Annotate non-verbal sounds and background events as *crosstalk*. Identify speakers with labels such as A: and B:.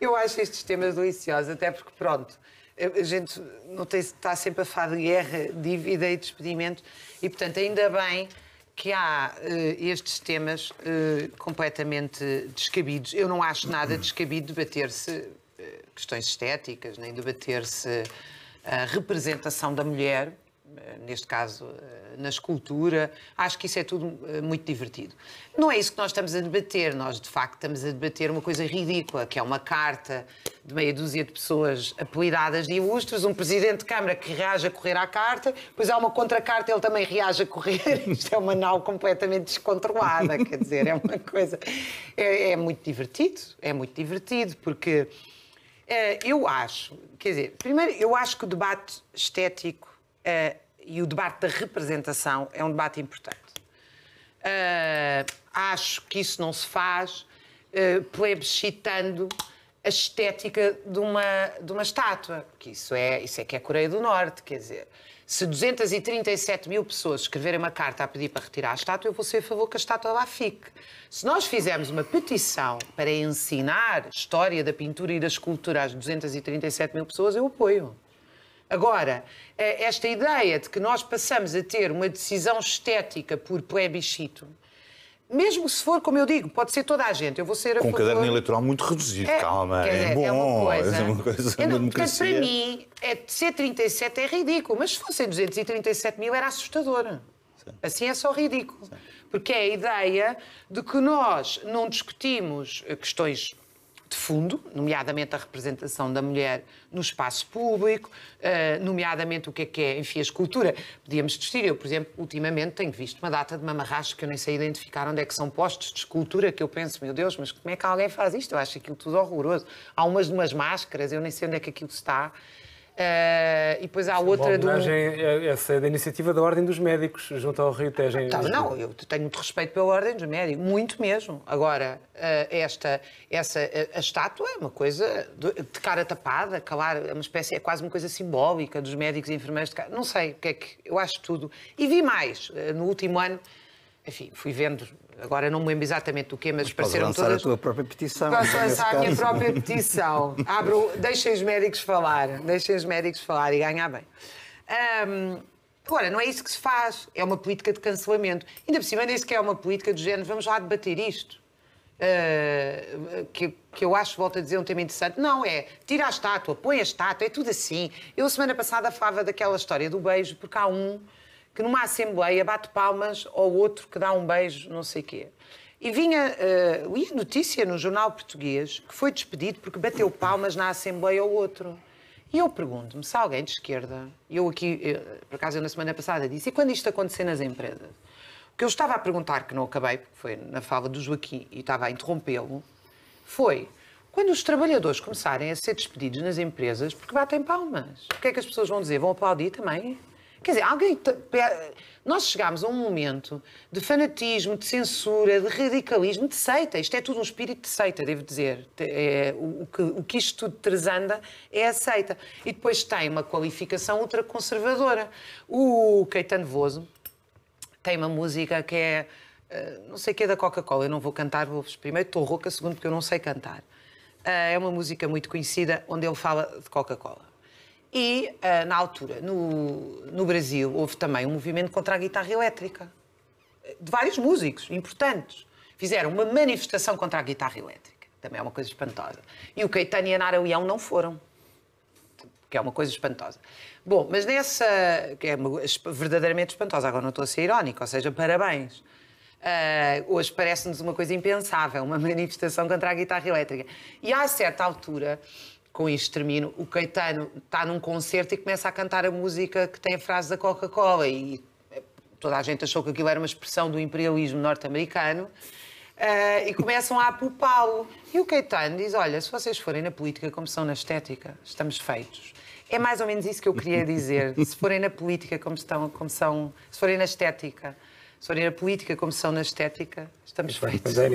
A: Eu acho estes temas deliciosos, até porque, pronto, a gente não tem, está sempre a falar de guerra, dívida e despedimento, e, portanto, ainda bem que há uh, estes temas uh, completamente descabidos. Eu não acho nada descabido debater-se uh, eh, questões estéticas, nem debater-se a representação da mulher, eh, neste caso eh, na escultura. Acho que isso é tudo eh, muito divertido. Não é isso que nós estamos a debater, nós de facto estamos a debater uma coisa ridícula, que é uma carta de meia dúzia de pessoas apelidadas de ilustres, um presidente de Câmara que reage a correr à carta, pois há uma contracarta, ele também reage a correr. *laughs* Isto é uma nau completamente descontrolada, quer dizer, é uma coisa. É, é muito divertido, é muito divertido, porque. eu acho, quer dizer, primeiro, eu acho que o debate estético uh, e o debate da representação é um debate importante. Uh, acho que isso não se faz uh, plebiscitando a estética de uma, de uma estátua, porque isso é, isso é que é a Coreia do Norte, quer dizer. Se 237 mil pessoas escreverem uma carta a pedir para retirar a estátua, eu vou ser a favor que a estátua lá fique. Se nós fizermos uma petição para ensinar história da pintura e da escultura às 237 mil pessoas, eu apoio. Agora, eh, esta ideia de que nós passamos a ter uma decisão estética por plebiscito, mesmo se for, como eu digo, pode ser toda a gente, eu vou ser a Com um caderno eleitoral muito reduzido, é, calma, é, é bom, é uma coisa. É uma coisa eu não, portanto, para mim, é, ser 37 é ridículo, mas se fossem 237 mil era assustador. Sim. Assim é só ridículo. Sim. Porque é a ideia de que nós não discutimos eh, questões de fundo, nomeadamente a representação da mulher no espaço público, eh, nomeadamente o que é que é, enfim, a escultura. Podíamos discutir, eu, por exemplo, ultimamente tenho visto uma data de mamarrachos que eu nem sei identificar onde é que são postos de escultura, que eu penso, meu Deus, mas como é que alguém faz isto? Eu acho aquilo tudo horroroso. Há umas de umas máscaras, eu nem sei onde é que aquilo está. Uh, e depois há outra Uma do. Essa é da iniciativa da Ordem dos Médicos, junto ao Rio Tejo. Tá, não, eu tenho muito respeito pela Ordem dos Médicos, muito mesmo. Agora, uh, esta, essa, a, eh, a, estátua é uma coisa de, de cara tapada, calar, é uma espécie, é quase uma coisa simbólica dos médicos e enfermeiros de cara. Não sei o que é que. Eu acho tudo. E vi mais. Uh, no último ano enfim, fui vendo, agora não me lembro exatamente do quê, mas, mas pareceram todas... a tua própria petição. Posso lançar a minha própria *laughs* petição. Abro, deixem os médicos falar, deixem os médicos falar e ganhar bem. Um, agora, não é isso que se faz, é uma política de cancelamento. Ainda por cima, nem sequer é uma política do género, vamos lá debater isto. Uh, que, que, eu acho, volto a dizer, um tema interessante. Não, é tira a estátua, põe a estátua, é tudo assim. Eu, semana passada, falava daquela história do beijo, porque há um que numa assembleia bate palmas ou outro que dá um beijo, não sei quê. E vinha, uh, eh, ia notícia no jornal português que foi despedido porque bateu palmas na assembleia ou outro. E eu pergunto-me, se alguém de esquerda, eu aqui, eu, eh, por acaso eu na semana passada disse, e quando isto acontecer nas empresas? O que eu estava a perguntar, que não acabei, porque foi na fala do Joaquim e estava a interrompê-lo, foi quando os trabalhadores começarem a ser despedidos nas empresas porque batem palmas. O que é que as pessoas vão dizer? Vão aplaudir também? Quer dizer, alguém. Nós chegámos a um momento de fanatismo, de censura, de radicalismo, de seita. Isto é tudo um espírito de seita, devo dizer. É, o, que, o que isto tudo transanda é a seita. E depois tem uma qualificação ultraconservadora. O Caetano Voso tem uma música que é. Eh, não sei o que é da Coca-Cola, eu não vou cantar, vou primeiro estou rouca, segundo porque eu não sei cantar. Eh, é uma música muito conhecida onde ele fala de Coca-Cola. E, eh, na altura, no, no Brasil, houve também um movimento contra a guitarra elétrica, eh, de vários músicos importantes. Fizeram uma manifestação contra a guitarra elétrica, também é uma coisa espantosa. E o Caetano e a Nara Leão não foram, que é uma coisa espantosa. Bom, mas nessa. que é verdadeiramente espantosa, agora não estou a ser irónica, ou seja, parabéns. Uh, hoje parece-nos uma coisa impensável, uma *laughs* manifestação contra a guitarra elétrica. E há certa altura com isto termino, o Caetano está num concerto e começa a cantar a música que tem a frase da Coca-Cola e eh, toda a gente achou que aquilo era uma expressão do imperialismo norte-americano. Uh, e começam a apupá-lo. E o Caetano diz: Olha, se vocês forem na política como são na estética, estamos feitos. É mais ou menos isso que eu queria dizer. *laughs* Se forem na política como, estão, como são, se forem na estética, se forem na política como são na estética, estamos feitos. É